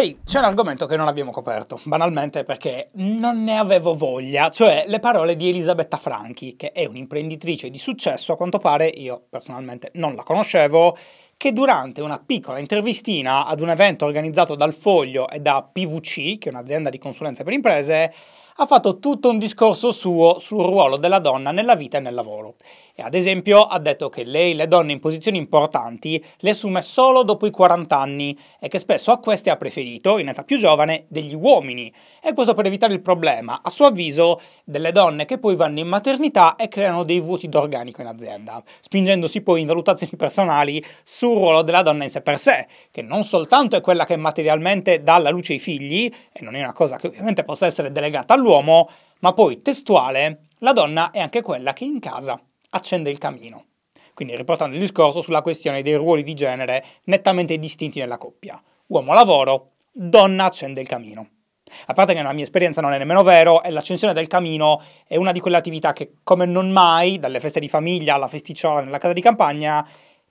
Ehi, hey, c'è un argomento che non abbiamo coperto, banalmente perché non ne avevo voglia, cioè le parole di Elisabetta Franchi, che è un'imprenditrice di successo, a quanto pare io personalmente non la conoscevo, che durante una piccola intervistina ad un evento organizzato dal Foglio e da PVC, che è un'azienda di consulenza per imprese, ha fatto tutto un discorso suo sul ruolo della donna nella vita e nel lavoro. E ad esempio ha detto che lei le donne in posizioni importanti le assume solo dopo i 40 anni e che spesso a queste ha preferito, in età più giovane, degli uomini. E questo per evitare il problema, a suo avviso, delle donne che poi vanno in maternità e creano dei vuoti d'organico in azienda, spingendosi poi in valutazioni personali sul ruolo della donna in sé per sé, che non soltanto è quella che materialmente dà alla luce i figli, e non è una cosa che ovviamente possa essere delegata all'uomo, ma poi testuale, la donna è anche quella che in casa accende il camino. Quindi riportando il discorso sulla questione dei ruoli di genere nettamente distinti nella coppia. Uomo lavoro, donna accende il camino. A parte che nella mia esperienza non è nemmeno vero, e l'accensione del camino è una di quelle attività che, come non mai, dalle feste di famiglia alla festicciola nella casa di campagna,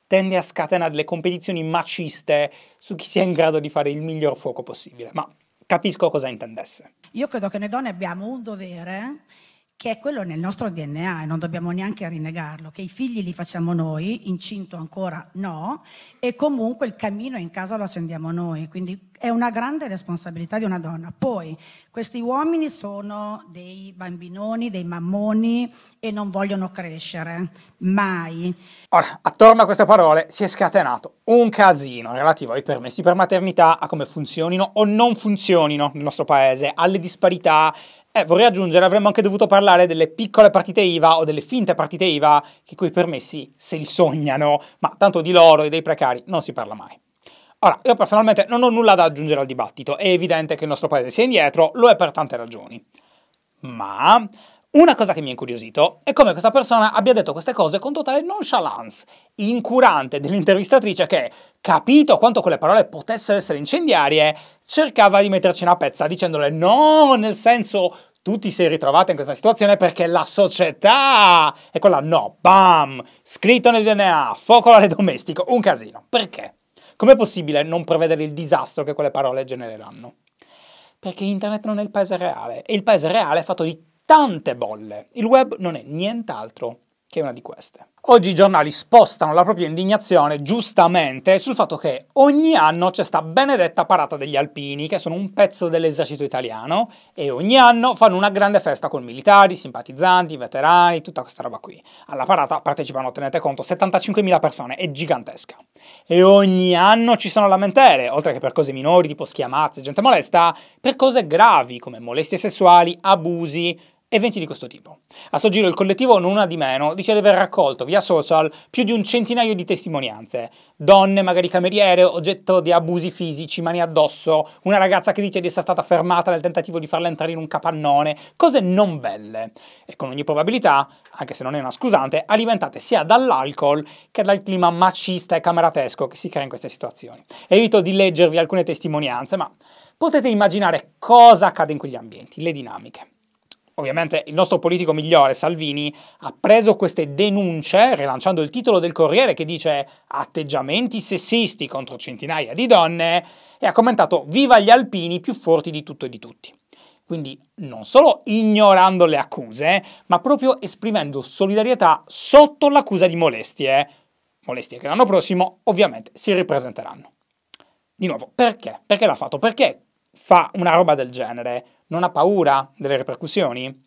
tende a scatenare le competizioni maciste su chi sia in grado di fare il miglior fuoco possibile. Ma capisco cosa intendesse. Io credo che noi donne abbiamo un dovere che è quello nel nostro DNA e non dobbiamo neanche rinnegarlo, che i figli li facciamo noi, incinto ancora no, e comunque il cammino in casa lo accendiamo noi, quindi è una grande responsabilità di una donna. Poi questi uomini sono dei bambinoni, dei mammoni e non vogliono crescere, mai. Ora, attorno a queste parole si è scatenato un casino relativo ai permessi per maternità, a come funzionino o non funzionino nel nostro paese, alle disparità eh, vorrei aggiungere, avremmo anche dovuto parlare delle piccole partite IVA o delle finte partite IVA che quei permessi se li sognano, ma tanto di loro e dei precari non si parla mai. Ora, io personalmente non ho nulla da aggiungere al dibattito, è evidente che il nostro paese sia indietro, lo è per tante ragioni. Ma una cosa che mi ha incuriosito è come questa persona abbia detto queste cose con totale nonchalance, incurante dell'intervistatrice che, capito quanto quelle parole potessero essere incendiarie, cercava di metterci una pezza dicendole no, nel senso tu ti sei ritrovata in questa situazione perché la società è quella no, bam, scritto nel DNA, focolare domestico, un casino. Perché? Com'è possibile non prevedere il disastro che quelle parole genereranno? Perché internet non è il paese reale e il paese reale è fatto di tante bolle. Il web non è nient'altro che una di queste. Oggi i giornali spostano la propria indignazione giustamente sul fatto che ogni anno c'è sta benedetta parata degli alpini, che sono un pezzo dell'esercito italiano, e ogni anno fanno una grande festa con militari, simpatizzanti, veterani, tutta questa roba qui. Alla parata partecipano, tenete conto, 75.000 persone, è gigantesca. E ogni anno ci sono lamentele, oltre che per cose minori tipo schiamazze, gente molesta, per cose gravi come molestie sessuali, abusi, eventi di questo tipo. A sto giro il collettivo non una di meno dice di aver raccolto via social più di un centinaio di testimonianze. Donne, magari cameriere, oggetto di abusi fisici, mani addosso, una ragazza che dice di essere stata fermata nel tentativo di farla entrare in un capannone, cose non belle. E con ogni probabilità, anche se non è una scusante, alimentate sia dall'alcol che dal clima macista e cameratesco che si crea in queste situazioni. Evito di leggervi alcune testimonianze, ma potete immaginare cosa accade in quegli ambienti, le dinamiche. Ovviamente il nostro politico migliore, Salvini, ha preso queste denunce, rilanciando il titolo del Corriere che dice atteggiamenti sessisti contro centinaia di donne, e ha commentato viva gli alpini più forti di tutto e di tutti. Quindi non solo ignorando le accuse, ma proprio esprimendo solidarietà sotto l'accusa di molestie. Molestie che l'anno prossimo ovviamente si ripresenteranno. Di nuovo, perché? Perché l'ha fatto? Perché fa una roba del genere? non ha paura delle ripercussioni?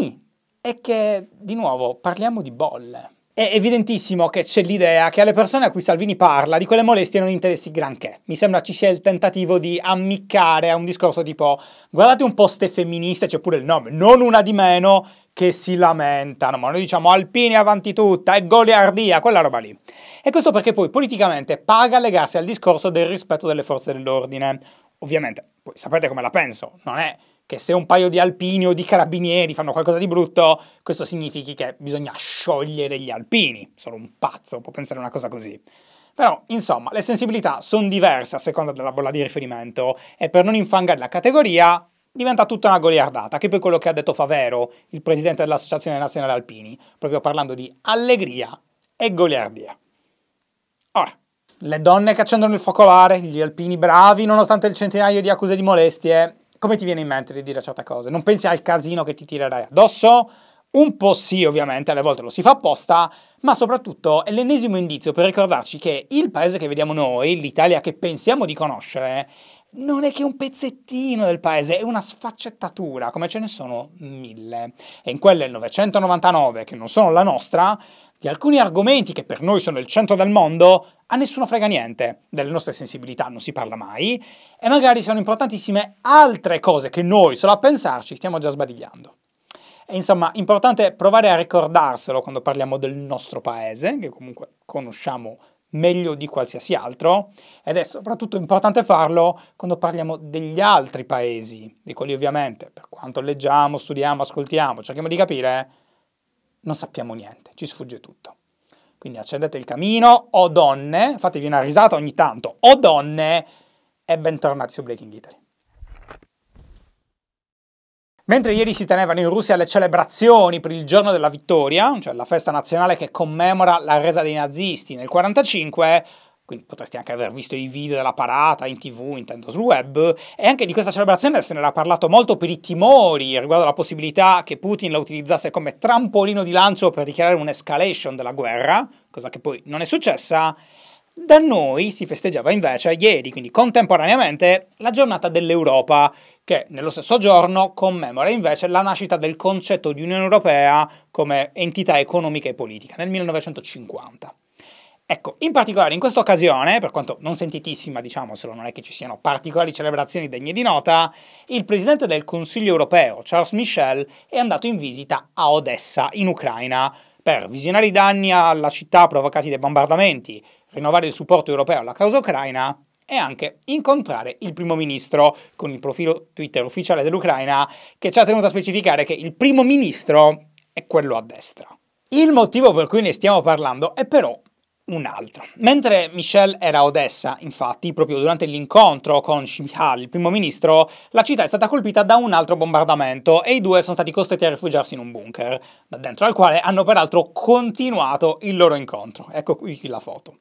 Ni, è che, di nuovo, parliamo di bolle. È evidentissimo che c'è l'idea che alle persone a cui Salvini parla di quelle molestie non interessi granché. Mi sembra ci sia il tentativo di ammiccare a un discorso tipo guardate un po' ste femministe, c'è pure il nome, non una di meno che si lamentano, ma noi diciamo alpini avanti tutta è goliardia, quella roba lì. E questo perché poi politicamente paga legarsi al discorso del rispetto delle forze dell'ordine. Ovviamente, poi sapete come la penso, non è che se un paio di alpini o di carabinieri fanno qualcosa di brutto, questo significhi che bisogna sciogliere gli alpini. Sono un pazzo può pensare una cosa così. Però, insomma, le sensibilità sono diverse a seconda della bolla di riferimento e per non infangare la categoria diventa tutta una goliardata, che poi quello che ha detto Favero, il presidente dell'Associazione Nazionale Alpini, proprio parlando di allegria e goliardia. Ora, le donne che accendono il focolare, gli alpini bravi nonostante il centinaio di accuse di molestie. Come ti viene in mente di dire certe cose? Non pensi al casino che ti tirerai addosso? Un po' sì, ovviamente, alle volte lo si fa apposta, ma soprattutto è l'ennesimo indizio per ricordarci che il paese che vediamo noi, l'Italia che pensiamo di conoscere, non è che un pezzettino del paese, è una sfaccettatura, come ce ne sono mille. E in quelle 999 che non sono la nostra, di alcuni argomenti che per noi sono il centro del mondo, a nessuno frega niente delle nostre sensibilità, non si parla mai, e magari sono importantissime altre cose che noi, solo a pensarci, stiamo già sbadigliando. E insomma, importante provare a ricordarselo quando parliamo del nostro paese, che comunque conosciamo meglio di qualsiasi altro, ed è soprattutto importante farlo quando parliamo degli altri paesi, di quelli ovviamente, per quanto leggiamo, studiamo, ascoltiamo, cerchiamo di capire, non sappiamo niente, ci sfugge tutto. Quindi accendete il camino, o donne, fatevi una risata ogni tanto, o donne, e bentornati su Breaking Italy. Mentre ieri si tenevano in Russia le celebrazioni per il giorno della vittoria, cioè la festa nazionale che commemora la resa dei nazisti nel 1945, quindi potresti anche aver visto i video della parata in tv, intanto sul web, e anche di questa celebrazione se ne era parlato molto per i timori riguardo alla possibilità che Putin la utilizzasse come trampolino di lancio per dichiarare un'escalation della guerra, cosa che poi non è successa, da noi si festeggiava invece ieri, quindi contemporaneamente, la giornata dell'Europa, che nello stesso giorno commemora invece la nascita del concetto di Unione Europea come entità economica e politica nel 1950. Ecco, in particolare in questa occasione, per quanto non sentitissima, diciamo, se non è che ci siano particolari celebrazioni degne di nota, il presidente del Consiglio europeo, Charles Michel, è andato in visita a Odessa, in Ucraina, per visionare i danni alla città provocati dai bombardamenti, rinnovare il supporto europeo alla causa ucraina e anche incontrare il primo ministro con il profilo Twitter ufficiale dell'Ucraina che ci ha tenuto a specificare che il primo ministro è quello a destra. Il motivo per cui ne stiamo parlando è però un altro. Mentre Michel era a Odessa, infatti, proprio durante l'incontro con Shimihal, il primo ministro, la città è stata colpita da un altro bombardamento e i due sono stati costretti a rifugiarsi in un bunker, da dentro al quale hanno peraltro continuato il loro incontro. Ecco qui la foto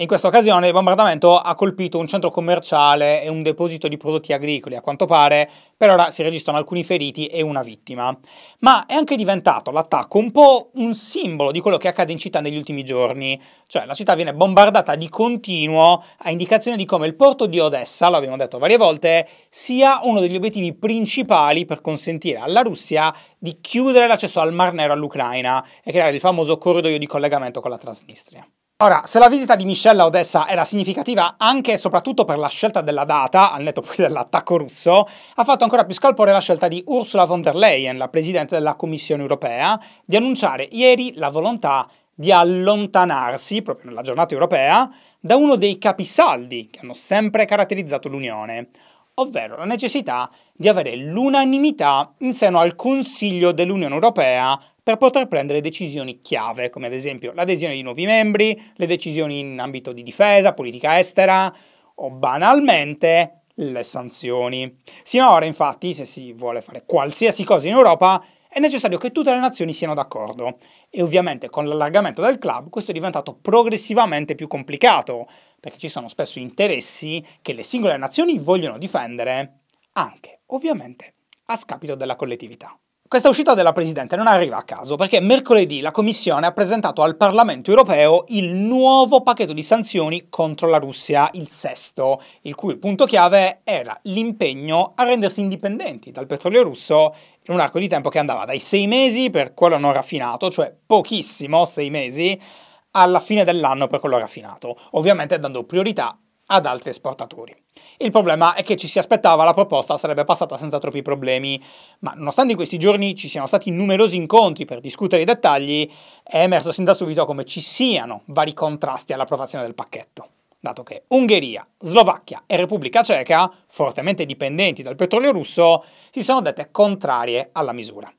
in questa occasione il bombardamento ha colpito un centro commerciale e un deposito di prodotti agricoli. A quanto pare, per ora si registrano alcuni feriti e una vittima. Ma è anche diventato l'attacco un po' un simbolo di quello che accade in città negli ultimi giorni. Cioè, la città viene bombardata di continuo a indicazione di come il porto di Odessa, l'abbiamo detto varie volte, sia uno degli obiettivi principali per consentire alla Russia di chiudere l'accesso al Mar Nero all'Ucraina e creare il famoso corridoio di collegamento con la Transnistria. Ora, se la visita di Michelle a Odessa era significativa anche e soprattutto per la scelta della data, al netto poi dell'attacco russo, ha fatto ancora più scalpore la scelta di Ursula von der Leyen, la Presidente della Commissione europea, di annunciare ieri la volontà di allontanarsi, proprio nella giornata europea, da uno dei capisaldi che hanno sempre caratterizzato l'Unione, ovvero la necessità di avere l'unanimità in seno al Consiglio dell'Unione europea per poter prendere decisioni chiave, come ad esempio l'adesione di nuovi membri, le decisioni in ambito di difesa, politica estera o banalmente le sanzioni. Sinora, infatti, se si vuole fare qualsiasi cosa in Europa, è necessario che tutte le nazioni siano d'accordo e ovviamente con l'allargamento del club questo è diventato progressivamente più complicato, perché ci sono spesso interessi che le singole nazioni vogliono difendere, anche ovviamente a scapito della collettività. Questa uscita della Presidente non arriva a caso perché mercoledì la Commissione ha presentato al Parlamento europeo il nuovo pacchetto di sanzioni contro la Russia, il sesto, il cui punto chiave era l'impegno a rendersi indipendenti dal petrolio russo in un arco di tempo che andava dai sei mesi per quello non raffinato, cioè pochissimo, sei mesi, alla fine dell'anno per quello raffinato, ovviamente dando priorità ad altri esportatori. Il problema è che ci si aspettava la proposta sarebbe passata senza troppi problemi, ma nonostante in questi giorni ci siano stati numerosi incontri per discutere i dettagli, è emerso sin da subito come ci siano vari contrasti all'approvazione del pacchetto dato che Ungheria, Slovacchia e Repubblica Ceca, fortemente dipendenti dal petrolio russo, si sono dette contrarie alla misura.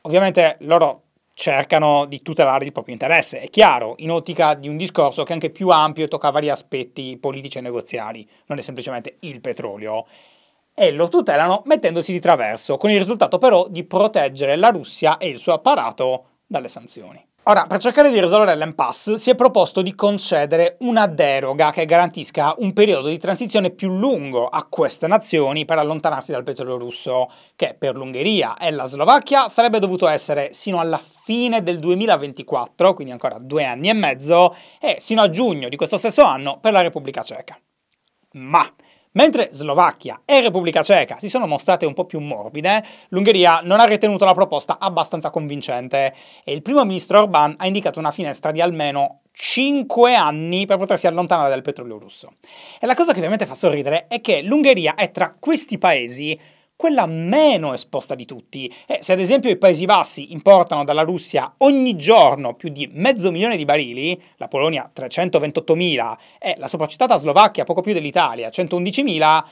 Ovviamente loro cercano di tutelare il proprio interesse. È chiaro, in ottica di un discorso che è anche più ampio e tocca vari aspetti politici e negoziali, non è semplicemente il petrolio. E lo tutelano mettendosi di traverso, con il risultato però di proteggere la Russia e il suo apparato dalle sanzioni. Ora, per cercare di risolvere l'impasse, si è proposto di concedere una deroga che garantisca un periodo di transizione più lungo a queste nazioni per allontanarsi dal petrolio russo, che per l'Ungheria e la Slovacchia sarebbe dovuto essere sino alla fine del 2024, quindi ancora due anni e mezzo, e sino a giugno di questo stesso anno per la Repubblica Ceca. Ma Mentre Slovacchia e Repubblica Ceca si sono mostrate un po' più morbide, l'Ungheria non ha ritenuto la proposta abbastanza convincente e il primo ministro Orbán ha indicato una finestra di almeno 5 anni per potersi allontanare dal petrolio russo. E la cosa che ovviamente fa sorridere è che l'Ungheria è tra questi paesi quella meno esposta di tutti. Eh, se ad esempio i Paesi Bassi importano dalla Russia ogni giorno più di mezzo milione di barili, la Polonia 328.000 e la sopracitata Slovacchia poco più dell'Italia 111.000,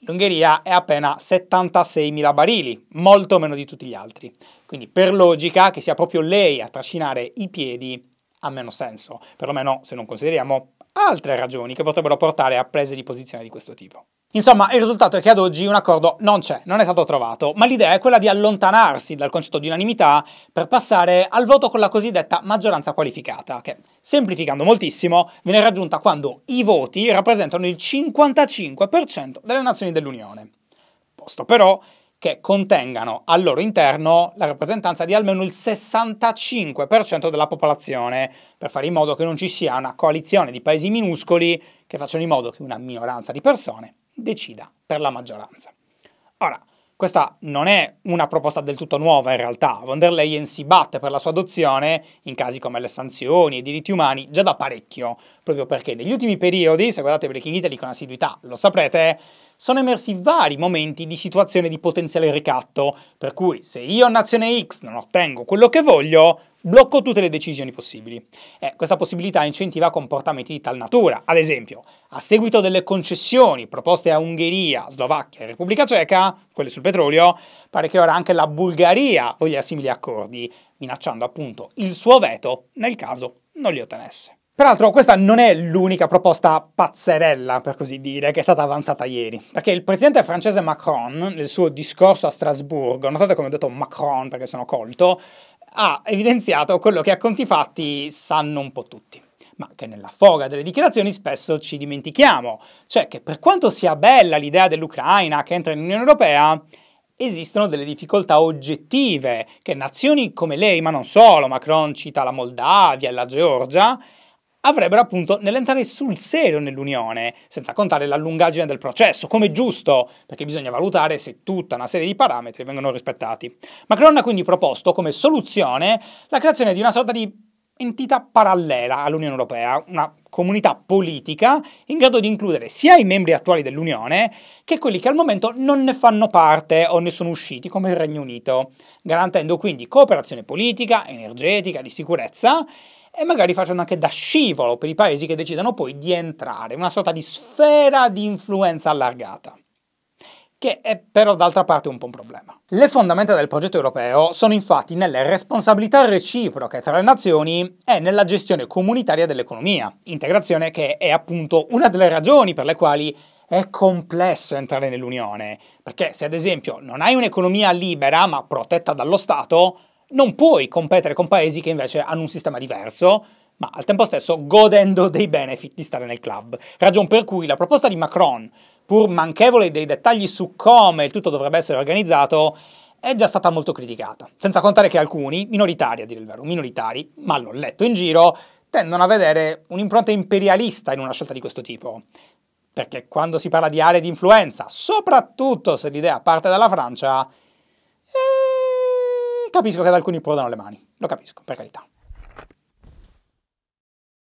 l'Ungheria è appena 76.000 barili, molto meno di tutti gli altri. Quindi per logica che sia proprio lei a trascinare i piedi ha meno senso, perlomeno se non consideriamo altre ragioni che potrebbero portare a prese di posizione di questo tipo. Insomma, il risultato è che ad oggi un accordo non c'è, non è stato trovato, ma l'idea è quella di allontanarsi dal concetto di unanimità per passare al voto con la cosiddetta maggioranza qualificata, che, semplificando moltissimo, viene raggiunta quando i voti rappresentano il 55% delle nazioni dell'Unione. Posto però che contengano al loro interno la rappresentanza di almeno il 65% della popolazione, per fare in modo che non ci sia una coalizione di paesi minuscoli che facciano in modo che una minoranza di persone decida per la maggioranza. Ora, questa non è una proposta del tutto nuova in realtà, von der Leyen si batte per la sua adozione in casi come le sanzioni e i diritti umani già da parecchio, proprio perché negli ultimi periodi, se guardate Breaking Italy con assiduità lo saprete, sono emersi vari momenti di situazione di potenziale ricatto, per cui se io nazione X non ottengo quello che voglio, Blocco tutte le decisioni possibili. Eh, questa possibilità incentiva comportamenti di tal natura. Ad esempio, a seguito delle concessioni proposte a Ungheria, Slovacchia e Repubblica Ceca, quelle sul petrolio, pare che ora anche la Bulgaria voglia simili accordi, minacciando appunto il suo veto nel caso non li ottenesse. Peraltro questa non è l'unica proposta pazzerella, per così dire, che è stata avanzata ieri, perché il presidente francese Macron, nel suo discorso a Strasburgo, notate come ho detto Macron perché sono colto, ha evidenziato quello che a conti fatti sanno un po' tutti ma che nella foga delle dichiarazioni spesso ci dimentichiamo, cioè che per quanto sia bella l'idea dell'Ucraina che entra in Unione Europea, esistono delle difficoltà oggettive che nazioni come lei, ma non solo, Macron cita la Moldavia e la Georgia, avrebbero appunto nell'entrare sul serio nell'Unione, senza contare la lungaggine del processo, come giusto, perché bisogna valutare se tutta una serie di parametri vengono rispettati. Macron ha quindi proposto come soluzione la creazione di una sorta di entità parallela all'Unione Europea, una comunità politica in grado di includere sia i membri attuali dell'Unione che quelli che al momento non ne fanno parte o ne sono usciti come il Regno Unito, garantendo quindi cooperazione politica, energetica, di sicurezza e magari facendo anche da scivolo per i paesi che decidano poi di entrare, una sorta di sfera di influenza allargata che è però d'altra parte un po' un problema. Le fondamenta del progetto europeo sono infatti nelle responsabilità reciproche tra le nazioni e nella gestione comunitaria dell'economia, integrazione che è appunto una delle ragioni per le quali è complesso entrare nell'Unione, perché se ad esempio non hai un'economia libera ma protetta dallo Stato, non puoi competere con paesi che invece hanno un sistema diverso, ma al tempo stesso godendo dei benefit di stare nel club. Ragion per cui la proposta di Macron, pur manchevole dei dettagli su come il tutto dovrebbe essere organizzato, è già stata molto criticata. Senza contare che alcuni, minoritari a dire il vero, minoritari, ma l'ho letto in giro, tendono a vedere un'impronta imperialista in una scelta di questo tipo. Perché quando si parla di aree di influenza, soprattutto se l'idea parte dalla Francia, eh, Capisco che ad alcuni prodano le mani, lo capisco, per carità.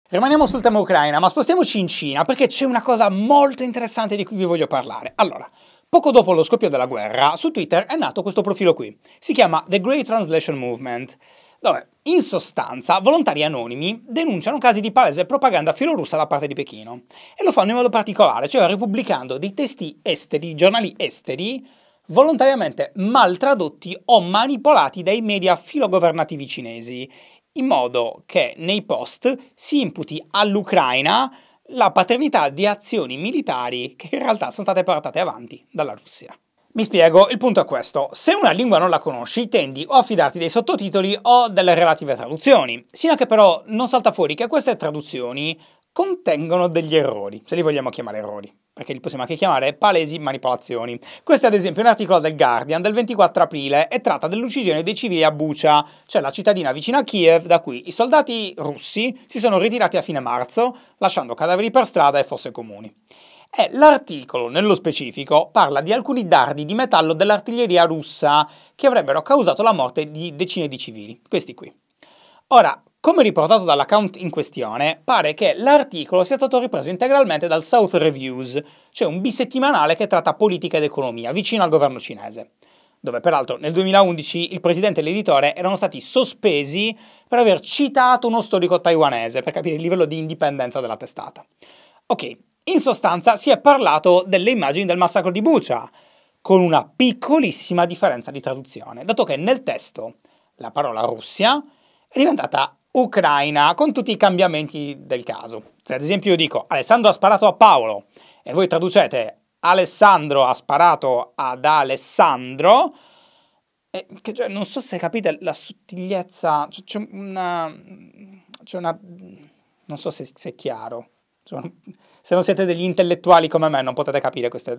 Rimaniamo sul tema Ucraina, ma spostiamoci in Cina perché c'è una cosa molto interessante di cui vi voglio parlare. Allora, poco dopo lo scoppio della guerra, su Twitter è nato questo profilo qui. Si chiama The Great Translation Movement, dove in sostanza volontari anonimi denunciano casi di palese propaganda filorussa da parte di Pechino. E lo fanno in modo particolare, cioè ripubblicando dei testi esteri, giornali esteri, volontariamente mal tradotti o manipolati dai media filogovernativi cinesi, in modo che nei post si imputi all'Ucraina la paternità di azioni militari che in realtà sono state portate avanti dalla Russia. Mi spiego, il punto è questo. Se una lingua non la conosci, tendi o a fidarti dei sottotitoli o delle relative traduzioni, sino che però non salta fuori che queste traduzioni contengono degli errori, se li vogliamo chiamare errori, perché li possiamo anche chiamare palesi manipolazioni. Questo è ad esempio un articolo del Guardian del 24 aprile e tratta dell'uccisione dei civili a Bucha, cioè la cittadina vicina a Kiev da cui i soldati russi si sono ritirati a fine marzo, lasciando cadaveri per strada e fosse comuni. E l'articolo, nello specifico, parla di alcuni dardi di metallo dell'artiglieria russa che avrebbero causato la morte di decine di civili, questi qui. Ora, come riportato dall'account in questione, pare che l'articolo sia stato ripreso integralmente dal South Reviews, cioè un bisettimanale che tratta politica ed economia, vicino al governo cinese, dove peraltro nel 2011 il presidente e l'editore erano stati sospesi per aver citato uno storico taiwanese, per capire il livello di indipendenza della testata. Ok, in sostanza si è parlato delle immagini del massacro di Bucha, con una piccolissima differenza di traduzione, dato che nel testo la parola Russia è diventata Ucraina, con tutti i cambiamenti del caso. Se ad esempio io dico Alessandro ha sparato a Paolo e voi traducete Alessandro ha sparato ad Alessandro, eh, che, cioè, non so se capite la sottigliezza, cioè, c'è una... C'è una non so se, se è chiaro. Cioè, se non siete degli intellettuali come me non potete capire queste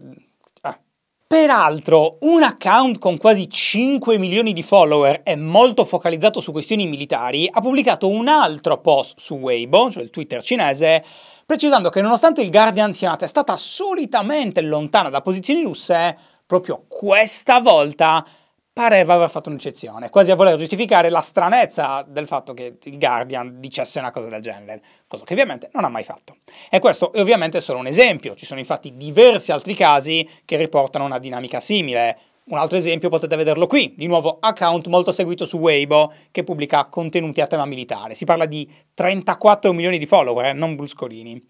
Peraltro, un account con quasi 5 milioni di follower e molto focalizzato su questioni militari ha pubblicato un altro post su Weibo, cioè il Twitter cinese, precisando che nonostante il Guardian sia una testata solitamente lontana da posizioni russe, proprio questa volta pareva aver fatto un'eccezione, quasi a voler giustificare la stranezza del fatto che il Guardian dicesse una cosa del genere, cosa che ovviamente non ha mai fatto. E questo è ovviamente solo un esempio, ci sono infatti diversi altri casi che riportano una dinamica simile. Un altro esempio potete vederlo qui, di nuovo account molto seguito su Weibo che pubblica contenuti a tema militare. Si parla di 34 milioni di follower, non bruscolini.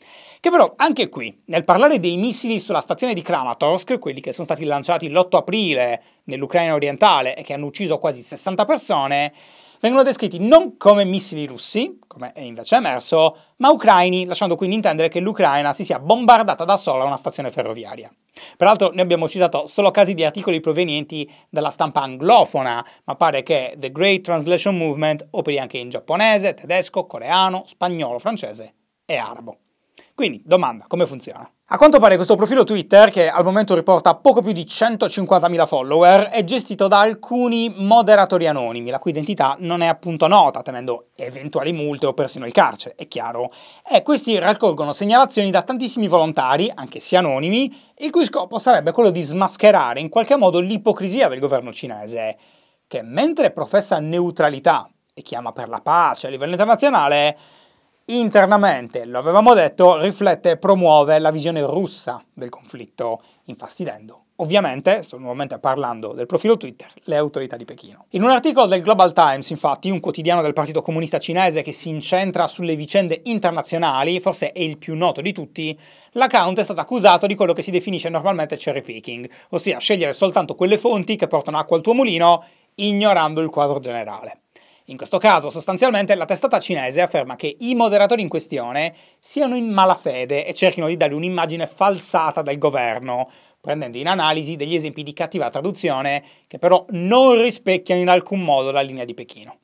Che però anche qui, nel parlare dei missili sulla stazione di Kramatorsk, quelli che sono stati lanciati l'8 aprile nell'Ucraina orientale e che hanno ucciso quasi 60 persone, vengono descritti non come missili russi, come è invece emerso, ma ucraini, lasciando quindi intendere che l'Ucraina si sia bombardata da sola una stazione ferroviaria. Peraltro ne abbiamo citato solo casi di articoli provenienti dalla stampa anglofona, ma pare che The Great Translation Movement operi anche in giapponese, tedesco, coreano, spagnolo, francese e arabo. Quindi, domanda, come funziona? A quanto pare questo profilo Twitter, che al momento riporta poco più di 150.000 follower, è gestito da alcuni moderatori anonimi, la cui identità non è appunto nota, temendo eventuali multe o persino il carcere, è chiaro. E questi raccolgono segnalazioni da tantissimi volontari, anche se anonimi, il cui scopo sarebbe quello di smascherare in qualche modo l'ipocrisia del governo cinese, che mentre professa neutralità e chiama per la pace a livello internazionale, internamente, lo avevamo detto, riflette e promuove la visione russa del conflitto, infastidendo Ovviamente, sto nuovamente parlando del profilo Twitter, le autorità di Pechino. In un articolo del Global Times, infatti, un quotidiano del Partito Comunista Cinese che si incentra sulle vicende internazionali, forse è il più noto di tutti, l'account è stato accusato di quello che si definisce normalmente cherry picking, ossia scegliere soltanto quelle fonti che portano acqua al tuo mulino, ignorando il quadro generale. In questo caso, sostanzialmente, la testata cinese afferma che i moderatori in questione siano in malafede e cerchino di dare un'immagine falsata del governo, prendendo in analisi degli esempi di cattiva traduzione che però non rispecchiano in alcun modo la linea di Pechino.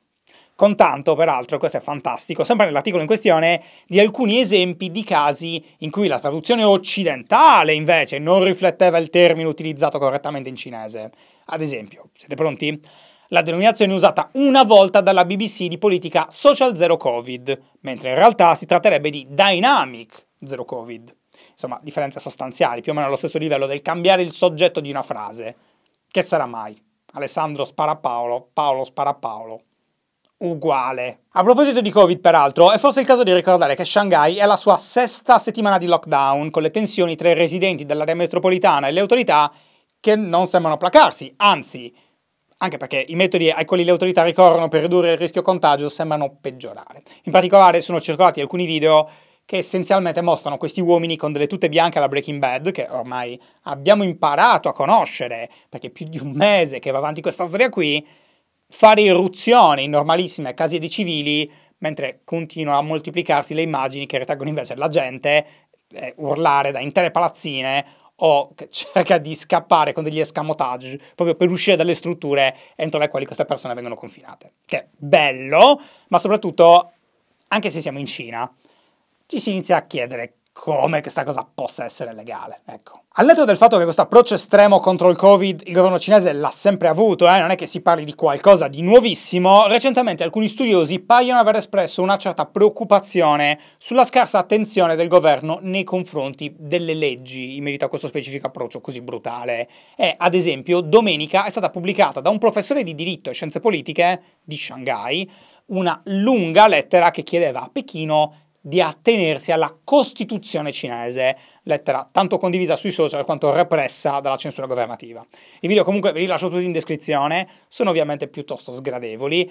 Contanto, peraltro, questo è fantastico, sempre nell'articolo in questione, di alcuni esempi di casi in cui la traduzione occidentale invece non rifletteva il termine utilizzato correttamente in cinese. Ad esempio, siete pronti? La denominazione usata una volta dalla BBC di politica Social Zero Covid, mentre in realtà si tratterebbe di Dynamic Zero Covid. Insomma, differenze sostanziali, più o meno allo stesso livello del cambiare il soggetto di una frase. Che sarà mai? Alessandro spara Paolo, Paolo spara Paolo uguale. A proposito di Covid, peraltro, è forse il caso di ricordare che Shanghai è alla sua sesta settimana di lockdown, con le tensioni tra i residenti dell'area metropolitana e le autorità che non sembrano placarsi, anzi, anche perché i metodi ai quali le autorità ricorrono per ridurre il rischio contagio sembrano peggiorare. In particolare sono circolati alcuni video che essenzialmente mostrano questi uomini con delle tute bianche alla Breaking Bad, che ormai abbiamo imparato a conoscere, perché è più di un mese che va avanti questa storia qui, fare irruzione in normalissime case di civili, mentre continuano a moltiplicarsi le immagini che ritraggono invece la gente, eh, urlare da intere palazzine o cerca di scappare con degli escamotage proprio per uscire dalle strutture entro le quali queste persone vengono confinate. Che è bello, ma soprattutto, anche se siamo in Cina, ci si inizia a chiedere come questa cosa possa essere legale. Ecco. Al netto del fatto che questo approccio estremo contro il Covid il governo cinese l'ha sempre avuto, eh, non è che si parli di qualcosa di nuovissimo, recentemente alcuni studiosi paiono aver espresso una certa preoccupazione sulla scarsa attenzione del governo nei confronti delle leggi in merito a questo specifico approccio così brutale. E, ad esempio, domenica è stata pubblicata da un professore di diritto e scienze politiche di Shanghai una lunga lettera che chiedeva a Pechino di attenersi alla Costituzione cinese, lettera tanto condivisa sui social quanto repressa dalla censura governativa. I video comunque ve li lascio tutti in descrizione, sono ovviamente piuttosto sgradevoli,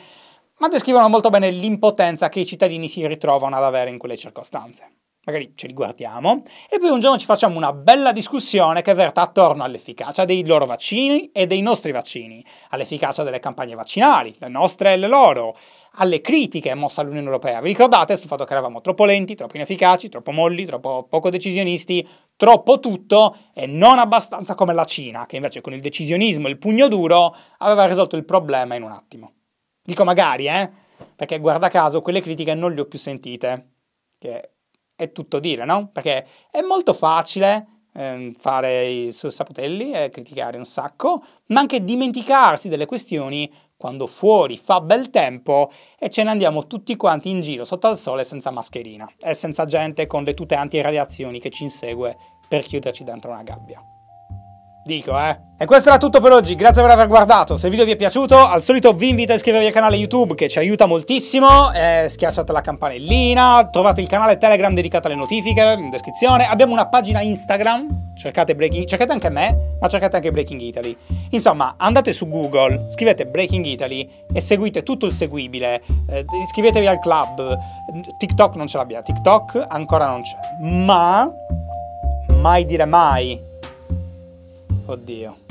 ma descrivono molto bene l'impotenza che i cittadini si ritrovano ad avere in quelle circostanze. Magari ce li guardiamo e poi un giorno ci facciamo una bella discussione che verta attorno all'efficacia dei loro vaccini e dei nostri vaccini, all'efficacia delle campagne vaccinali, le nostre e le loro, alle critiche mosse all'Unione Europea. Vi ricordate sul fatto che eravamo troppo lenti, troppo inefficaci, troppo molli, troppo poco decisionisti, troppo tutto e non abbastanza come la Cina, che invece con il decisionismo e il pugno duro aveva risolto il problema in un attimo. Dico magari, eh? Perché guarda caso quelle critiche non le ho più sentite, che è tutto dire, no? Perché è molto facile ehm, fare i suoi sapotelli e criticare un sacco, ma anche dimenticarsi delle questioni quando fuori fa bel tempo e ce ne andiamo tutti quanti in giro sotto al sole senza mascherina e senza gente con le tute anti-radiazioni che ci insegue per chiuderci dentro una gabbia dico, eh. E questo era tutto per oggi, grazie per aver guardato, se il video vi è piaciuto al solito vi invito a iscrivervi al canale YouTube che ci aiuta moltissimo, eh, schiacciate la campanellina, trovate il canale Telegram dedicato alle notifiche in descrizione, abbiamo una pagina Instagram, cercate, Breaking, cercate anche me, ma cercate anche Breaking Italy. Insomma, andate su Google, scrivete Breaking Italy e seguite tutto il seguibile, eh, iscrivetevi al club, TikTok non ce l'abbiamo, TikTok ancora non c'è, ma mai dire mai Oddio.